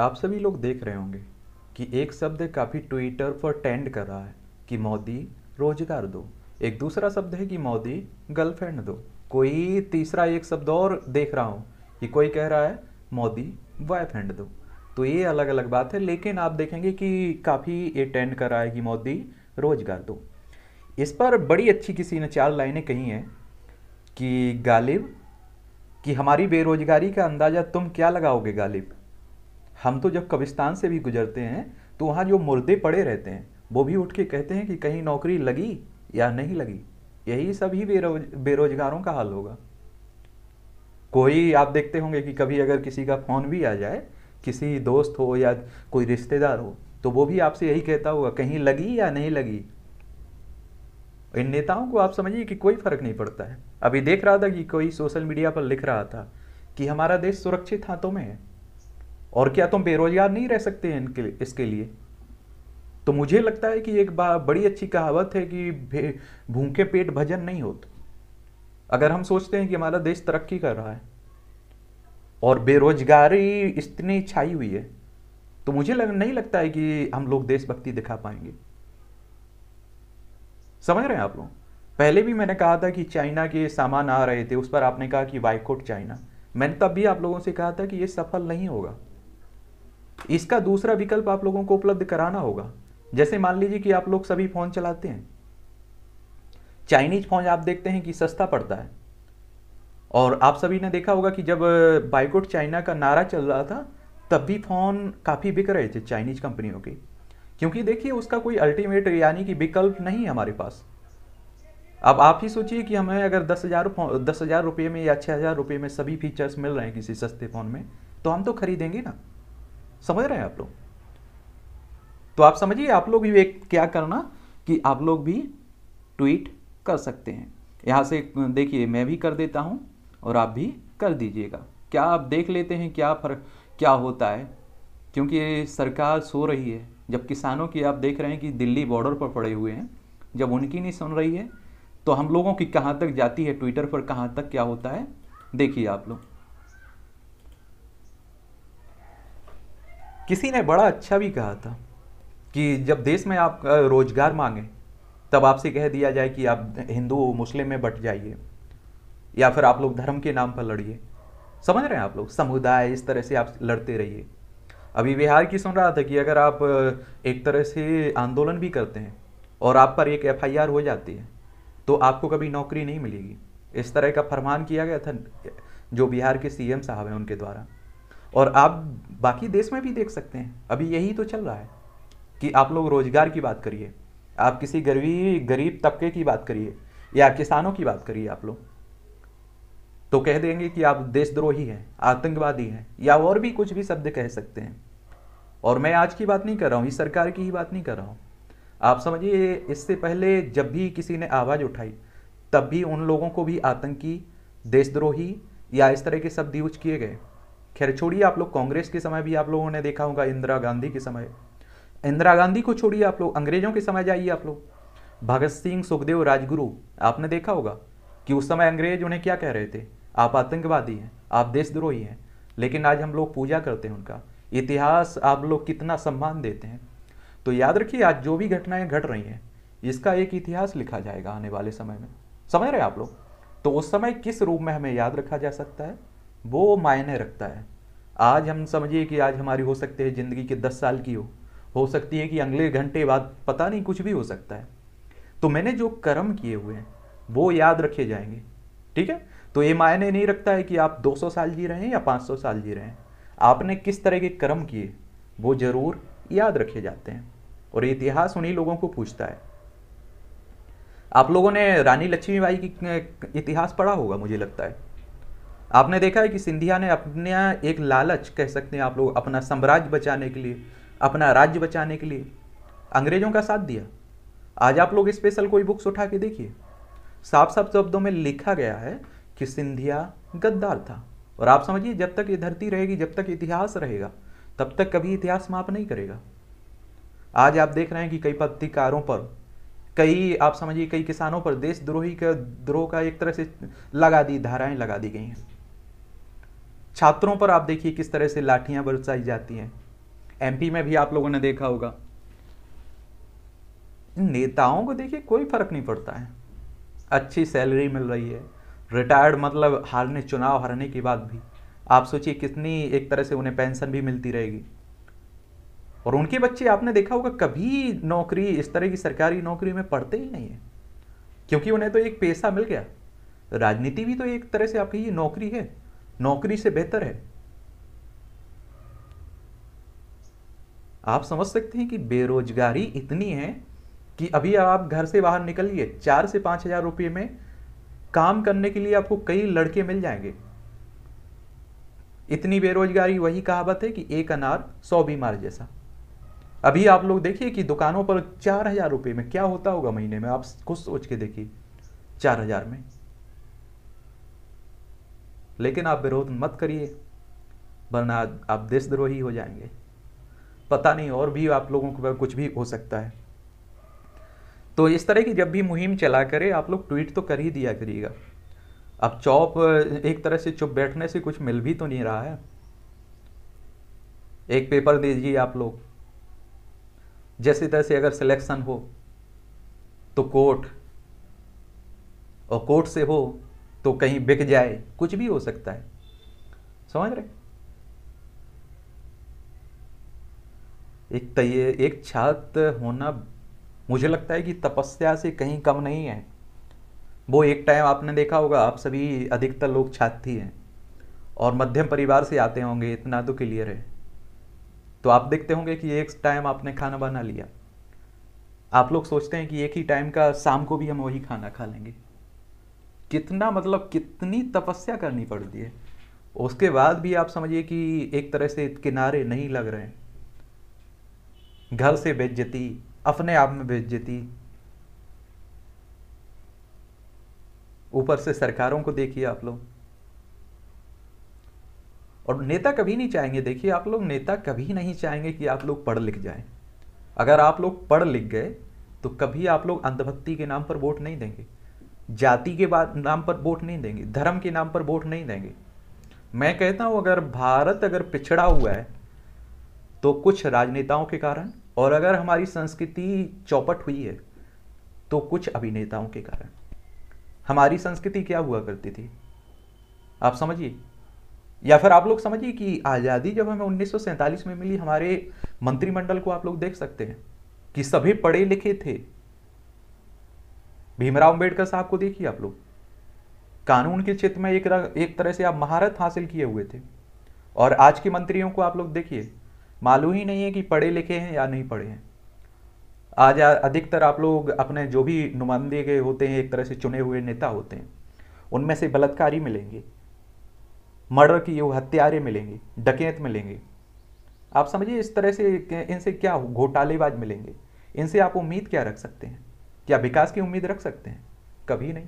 आप सभी लोग देख रहे होंगे कि एक शब्द काफ़ी ट्विटर पर टेंड कर रहा है कि मोदी रोजगार दो एक दूसरा शब्द है कि मोदी गर्लफ्रेंड दो कोई तीसरा एक शब्द और देख रहा हूँ कि कोई कह रहा है मोदी बॉयफ्रेंड दो तो ये अलग अलग बात है लेकिन आप देखेंगे कि काफ़ी ये टेंड कर रहा है कि मोदी रोजगार दो इस पर बड़ी अच्छी किसी ने चार लाइनें कही हैं कि गालिब कि हमारी बेरोजगारी का अंदाज़ा तुम क्या लगाओगे गालिब हम तो जब कब्रिस्तान से भी गुजरते हैं तो वहाँ जो मुर्दे पड़े रहते हैं वो भी उठ के कहते हैं कि कहीं नौकरी लगी या नहीं लगी यही सभी बेरोज बेरोजगारों का हाल होगा कोई आप देखते होंगे कि कभी अगर किसी का फ़ोन भी आ जाए किसी दोस्त हो या कोई रिश्तेदार हो तो वो भी आपसे यही कहता होगा कहीं लगी या नहीं लगी इन नेताओं को आप समझिए कि कोई फर्क नहीं पड़ता है अभी देख रहा था कि कोई सोशल मीडिया पर लिख रहा था कि हमारा देश सुरक्षित हाथों में है और क्या तुम बेरोजगार नहीं रह सकते हैं इनके इसके लिए तो मुझे लगता है कि एक बड़ी अच्छी कहावत है कि भूखे पेट भजन नहीं होते अगर हम सोचते हैं कि हमारा देश तरक्की कर रहा है और बेरोजगारी इतनी छाई हुई है तो मुझे लग, नहीं लगता है कि हम लोग देशभक्ति दिखा पाएंगे समझ रहे हैं आप लोग पहले भी मैंने कहा था कि चाइना के सामान आ रहे थे उस पर आपने कहा कि वाईकोट चाइना मैंने तब भी आप लोगों से कहा था कि ये सफल नहीं होगा इसका दूसरा विकल्प आप लोगों को उपलब्ध कराना होगा जैसे मान लीजिए कि आप लोग सभी फ़ोन चलाते हैं चाइनीज फ़ोन आप देखते हैं कि सस्ता पड़ता है और आप सभी ने देखा होगा कि जब बाइकोट चाइना का नारा चल रहा था तब भी फ़ोन काफ़ी बिक रहे थे चाइनीज कंपनियों के क्योंकि देखिए उसका कोई अल्टीमेट यानी कि विकल्प नहीं है हमारे पास अब आप ही सोचिए कि हमें अगर दस हज़ार दस हज़ार रुपये में या छह हज़ार रुपये में सभी फीचर्स मिल रहे हैं किसी सस्ते फ़ोन में तो हम तो खरीदेंगे ना समझ रहे हैं आप लोग तो आप समझिए आप लोग भी एक क्या करना कि आप लोग भी ट्वीट कर सकते हैं यहाँ से देखिए मैं भी कर देता हूँ और आप भी कर दीजिएगा क्या आप देख लेते हैं क्या फर क्या होता है क्योंकि सरकार सो रही है जब किसानों की आप देख रहे हैं कि दिल्ली बॉर्डर पर पड़े हुए हैं जब उनकी नहीं सुन रही है तो हम लोगों की कहाँ तक जाती है ट्विटर पर कहाँ तक क्या होता है देखिए आप लोग किसी ने बड़ा अच्छा भी कहा था कि जब देश में आप रोज़गार मांगे तब आपसे कह दिया जाए कि आप हिंदू मुस्लिम में बट जाइए या फिर आप लोग धर्म के नाम पर लड़िए समझ रहे हैं आप लोग समुदाय इस तरह से आप लड़ते रहिए अभी बिहार की सुन रहा था कि अगर आप एक तरह से आंदोलन भी करते हैं और आप पर एक एफआईआर हो जाती है तो आपको कभी नौकरी नहीं मिलेगी इस तरह का फरमान किया गया था जो बिहार के सीएम साहब हैं उनके द्वारा और आप बाकी देश में भी देख सकते हैं अभी यही तो चल रहा है कि आप लोग रोज़गार की बात करिए आप किसी गरीब गरीब तबके की बात करिए या किसानों की बात करिए आप लोग तो कह देंगे कि आप देशद्रोही हैं आतंकवादी हैं या और भी कुछ भी शब्द कह सकते हैं और मैं आज की बात नहीं कर रहा हूँ इस सरकार की ही बात नहीं कर रहा हूँ आप समझिए इससे पहले जब भी किसी ने आवाज़ उठाई तब भी उन लोगों को भी आतंकी देशद्रोही या इस तरह के शब्द यूज किए गए खैर छोड़िए आप लोग कांग्रेस के समय भी आप लोगों ने देखा होगा इंदिरा गांधी के समय इंदिरा गांधी को छोड़िए आप लोग अंग्रेजों के समय जाइए आप लोग भगत सिंह सुखदेव राजगुरु आपने देखा होगा कि उस समय अंग्रेज उन्हें क्या कह रहे थे आप आतंकवादी हैं आप देशद्रोही हैं लेकिन आज हम लोग पूजा करते हैं उनका इतिहास आप लोग कितना सम्मान देते हैं तो याद रखिए आज जो भी घटनाएं घट रही हैं इसका एक इतिहास लिखा जाएगा आने वाले समय में समझ रहे आप लोग तो उस समय किस रूप में हमें याद रखा जा सकता है वो मायने रखता है आज हम समझिए कि आज हमारी हो सकती है ज़िंदगी के दस साल की हो हो सकती है कि अगले घंटे बाद पता नहीं कुछ भी हो सकता है तो मैंने जो कर्म किए हुए हैं वो याद रखे जाएंगे ठीक है तो ये मायने नहीं रखता है कि आप 200 साल जी रहे हैं या 500 साल जी रहे हैं आपने किस तरह के कर्म किए वो ज़रूर याद रखे जाते हैं और इतिहास उन्हीं लोगों को पूछता है आप लोगों ने रानी लक्ष्मीबाई की इतिहास पढ़ा होगा मुझे लगता है आपने देखा है कि सिंधिया ने अपना एक लालच कह सकते हैं आप लोग अपना साम्राज्य बचाने के लिए अपना राज्य बचाने के लिए अंग्रेजों का साथ दिया आज आप लोग स्पेशल कोई बुक्स उठा के देखिए साफ साफ शब्दों में लिखा गया है कि सिंधिया गद्दार था और आप समझिए जब तक ये धरती रहेगी जब तक इतिहास रहेगा तब तक कभी इतिहास माफ नहीं करेगा आज आप देख रहे हैं कि कई पत्रकारों पर कई आप समझिए कई किसानों पर देशद्रोही का द्रोह का एक तरह से लगा दी धाराएं लगा दी गई हैं छात्रों पर आप देखिए किस तरह से लाठियां बरसाई जाती हैं एमपी में भी आप लोगों ने देखा होगा नेताओं को देखिए कोई फर्क नहीं पड़ता है अच्छी सैलरी मिल रही है रिटायर्ड मतलब हारने चुनाव हारने के बाद भी आप सोचिए कितनी एक तरह से उन्हें पेंशन भी मिलती रहेगी और उनके बच्चे आपने देखा होगा कभी नौकरी इस तरह की सरकारी नौकरी में पढ़ते ही नहीं है क्योंकि उन्हें तो एक पैसा मिल गया राजनीति भी तो एक तरह से आपकी ये नौकरी है नौकरी से बेहतर है आप समझ सकते हैं कि बेरोजगारी इतनी है कि अभी आप घर से बाहर निकलिए चार से पांच हजार रुपये में काम करने के लिए आपको कई लड़के मिल जाएंगे इतनी बेरोजगारी वही कहावत है कि एक अनार सौ बीमार जैसा अभी आप लोग देखिए कि दुकानों पर चार हजार रुपये में क्या होता होगा महीने में आप खुद सोच के देखिए चार हजार में लेकिन आप विरोध मत करिए वरना आप देशद्रोही हो जाएंगे पता नहीं और भी आप लोगों को कुछ भी हो सकता है तो इस तरह की जब भी मुहिम चला करे आप लोग ट्वीट तो कर ही दिया करिएगा अब चौप एक तरह से चुप बैठने से कुछ मिल भी तो नहीं रहा है एक पेपर दीजिए आप लोग जैसे तैसे अगर सिलेक्शन हो तो कोर्ट और कोर्ट से हो तो कहीं बिक जाए कुछ भी हो सकता है समझ रहे एक तय एक छात्र होना मुझे लगता है कि तपस्या से कहीं कम नहीं है वो एक टाइम आपने देखा होगा आप सभी अधिकतर लोग छात्री हैं और मध्यम परिवार से आते होंगे इतना तो क्लियर है तो आप देखते होंगे कि एक टाइम आपने खाना बना लिया आप लोग सोचते हैं कि एक ही टाइम का शाम को भी हम वही खाना खा लेंगे कितना मतलब कितनी तपस्या करनी पड़ती है उसके बाद भी आप समझिए कि एक तरह से किनारे नहीं लग रहे हैं घर से बेज्जती अपने आप में बेज्जती ऊपर से सरकारों को देखिए आप लोग और नेता कभी नहीं चाहेंगे देखिए आप लोग नेता कभी नहीं चाहेंगे कि आप लोग पढ़ लिख जाएं अगर आप लोग पढ़ लिख गए तो कभी आप लोग अंधभक्ति के नाम पर वोट नहीं देंगे जाति के बाद नाम पर वोट नहीं देंगे धर्म के नाम पर वोट नहीं देंगे मैं कहता हूं अगर भारत अगर पिछड़ा हुआ है तो कुछ राजनेताओं के कारण और अगर हमारी संस्कृति चौपट हुई है तो कुछ अभिनेताओं के कारण हमारी संस्कृति क्या हुआ करती थी आप समझिए या फिर आप लोग समझिए कि आज़ादी जब हमें उन्नीस में मिली हमारे मंत्रिमंडल को आप लोग देख सकते हैं कि सभी पढ़े लिखे थे भीमराव अम्बेडकर साहब को देखिए आप लोग कानून के क्षेत्र में एक एक तरह से आप महारत हासिल किए हुए थे और आज के मंत्रियों को आप लोग देखिए मालूम ही नहीं है कि पढ़े लिखे हैं या नहीं पढ़े हैं आज अधिकतर आप लोग अपने जो भी नुमाइंदे के होते हैं एक तरह से चुने हुए नेता होते हैं उनमें से बलात्कारी मिलेंगे मर्डर की वो हत्यारे मिलेंगे डकैत मिलेंगे आप समझिए इस तरह से इनसे क्या घोटालेबाज मिलेंगे इनसे आप उम्मीद क्या रख सकते हैं क्या विकास की उम्मीद रख सकते हैं कभी नहीं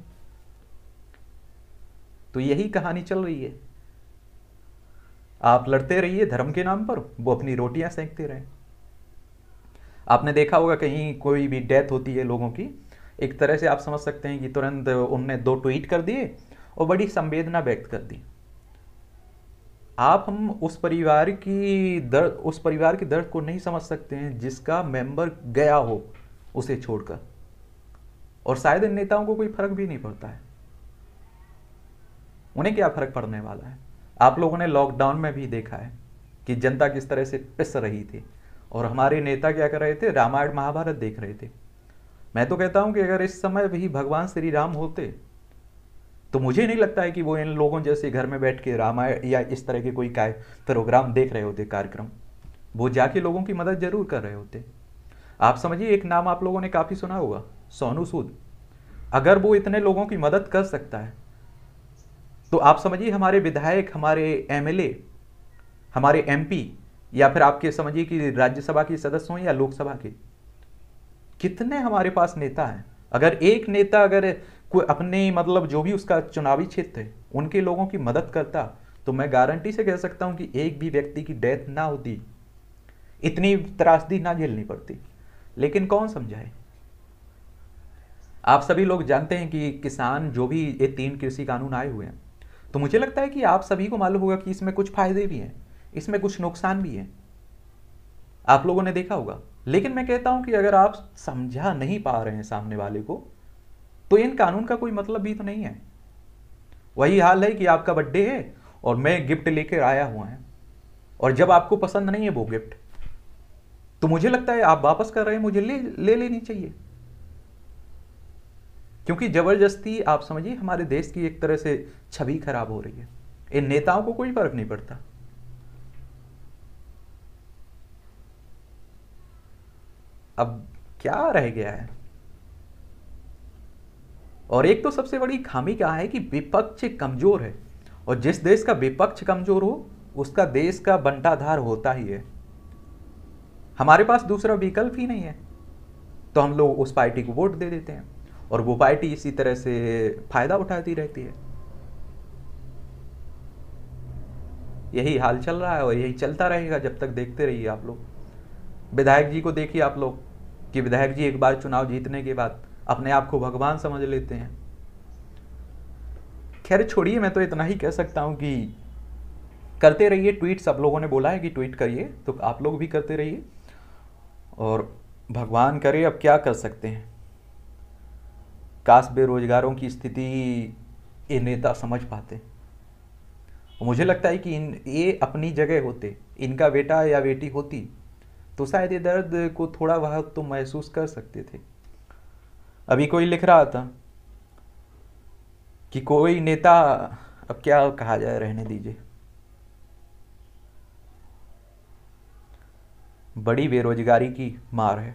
तो यही कहानी चल रही है आप लड़ते रहिए धर्म के नाम पर वो अपनी रोटियां सेंकते रहे आपने देखा होगा कहीं कोई भी डेथ होती है लोगों की एक तरह से आप समझ सकते हैं कि तुरंत उनने दो ट्वीट कर दिए और बड़ी संवेदना व्यक्त कर दी आप हम उस परिवार की दर्द उस परिवार के दर्द को नहीं समझ सकते हैं जिसका मेंबर गया हो उसे छोड़कर और शायद इन नेताओं को कोई फर्क भी नहीं पड़ता है उन्हें क्या फर्क पड़ने वाला है आप लोगों ने लॉकडाउन में भी देखा है कि जनता किस तरह से पिस रही थी और हमारे नेता क्या कर रहे थे रामायण महाभारत देख रहे थे मैं तो कहता हूं कि अगर इस समय भी भगवान श्री राम होते तो मुझे नहीं लगता है कि वो इन लोगों जैसे घर में बैठ के रामायण या इस तरह के कोई काय प्रोग्राम देख रहे होते कार्यक्रम वो जाके लोगों की मदद जरूर कर रहे होते आप समझिए एक नाम आप लोगों ने काफ़ी सुना होगा सोनू सूद अगर वो इतने लोगों की मदद कर सकता है तो आप समझिए हमारे विधायक हमारे एमएलए हमारे एमपी या फिर आपके समझिए कि राज्यसभा के सदस्य हों या लोकसभा के कितने हमारे पास नेता हैं अगर एक नेता अगर कोई अपने मतलब जो भी उसका चुनावी क्षेत्र है उनके लोगों की मदद करता तो मैं गारंटी से कह सकता हूं कि एक भी व्यक्ति की डेथ ना होती इतनी त्रासदी ना झेलनी पड़ती लेकिन कौन समझाए आप सभी लोग जानते हैं कि किसान जो भी ये तीन कृषि कानून आए हुए हैं तो मुझे लगता है कि आप सभी को मालूम होगा कि इसमें कुछ फायदे भी हैं इसमें कुछ नुकसान भी हैं आप लोगों ने देखा होगा लेकिन मैं कहता हूं कि अगर आप समझा नहीं पा रहे हैं सामने वाले को तो इन कानून का कोई मतलब भी तो नहीं है वही हाल है कि आपका बर्थडे है और मैं गिफ्ट लेकर आया हुआ है और जब आपको पसंद नहीं है वो गिफ्ट तो मुझे लगता है आप वापस कर रहे हैं मुझे ले ले लेनी चाहिए क्योंकि ज़बरदस्ती आप समझिए हमारे देश की एक तरह से छवि खराब हो रही है इन नेताओं को कोई फर्क नहीं पड़ता अब क्या रह गया है और एक तो सबसे बड़ी खामी क्या है कि विपक्ष कमजोर है और जिस देश का विपक्ष कमजोर हो उसका देश का बंटाधार होता ही है हमारे पास दूसरा विकल्प ही नहीं है तो हम लोग उस पार्टी को वोट दे देते हैं और वो पार्टी इसी तरह से फायदा उठाती रहती है यही हाल चल रहा है और यही चलता रहेगा जब तक देखते रहिए आप लोग विधायक जी को देखिए आप लोग कि विधायक जी एक बार चुनाव जीतने के बाद अपने आप को भगवान समझ लेते हैं खैर छोड़िए मैं तो इतना ही कह सकता हूं कि करते रहिए ट्वीट सब लोगों ने बोला है कि ट्वीट करिए तो आप लोग भी करते रहिए और भगवान करे अब क्या कर सकते हैं काश बेरोजगारों की स्थिति ये नेता समझ पाते मुझे लगता है कि इन ये अपनी जगह होते इनका बेटा या बेटी होती तो शायद ये दर्द को थोड़ा बहुत तो महसूस कर सकते थे अभी कोई लिख रहा था कि कोई नेता अब क्या कहा जाए रहने दीजिए बड़ी बेरोजगारी की मार है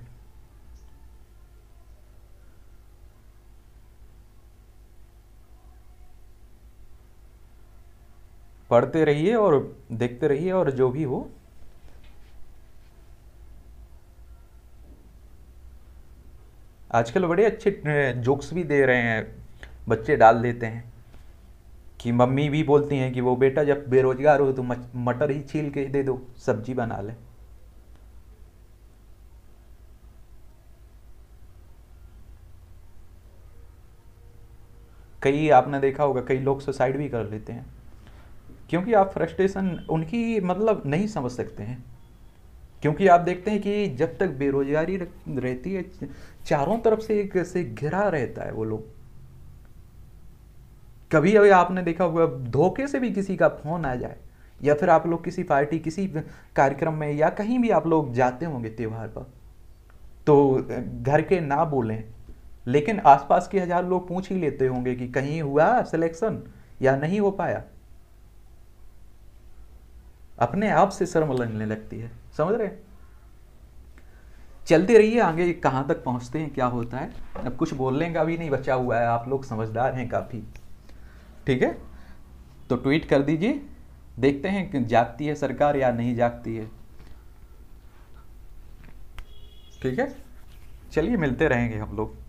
पढ़ते रहिए और देखते रहिए और जो भी हो आजकल बड़े अच्छे जोक्स भी दे रहे हैं बच्चे डाल देते हैं कि मम्मी भी बोलती हैं कि वो बेटा जब बेरोजगार हो तो मटर ही छील के दे दो सब्जी बना ले कई आपने देखा होगा कई लोग सुसाइड भी कर लेते हैं क्योंकि आप फ्रस्ट्रेशन उनकी मतलब नहीं समझ सकते हैं क्योंकि आप देखते हैं कि जब तक बेरोजगारी रहती है चारों तरफ से एक से घिरा रहता है वो लोग कभी अभी आपने देखा होगा धोखे से भी किसी का फोन आ जाए या फिर आप लोग किसी पार्टी किसी कार्यक्रम में या कहीं भी आप लोग जाते होंगे त्यौहार पर तो घर के ना बोलें लेकिन आसपास के हज़ार लोग पूछ ही लेते होंगे कि कहीं हुआ सिलेक्शन या नहीं हो पाया अपने आप से शर्म लगने लगती है समझ रहे चलते रहिए आगे कहाँ तक पहुँचते हैं क्या होता है अब कुछ बोलने का भी नहीं बचा हुआ है आप लोग समझदार हैं काफ़ी ठीक है तो ट्वीट कर दीजिए देखते हैं कि जागती है सरकार या नहीं जागती है ठीक है चलिए मिलते रहेंगे हम लोग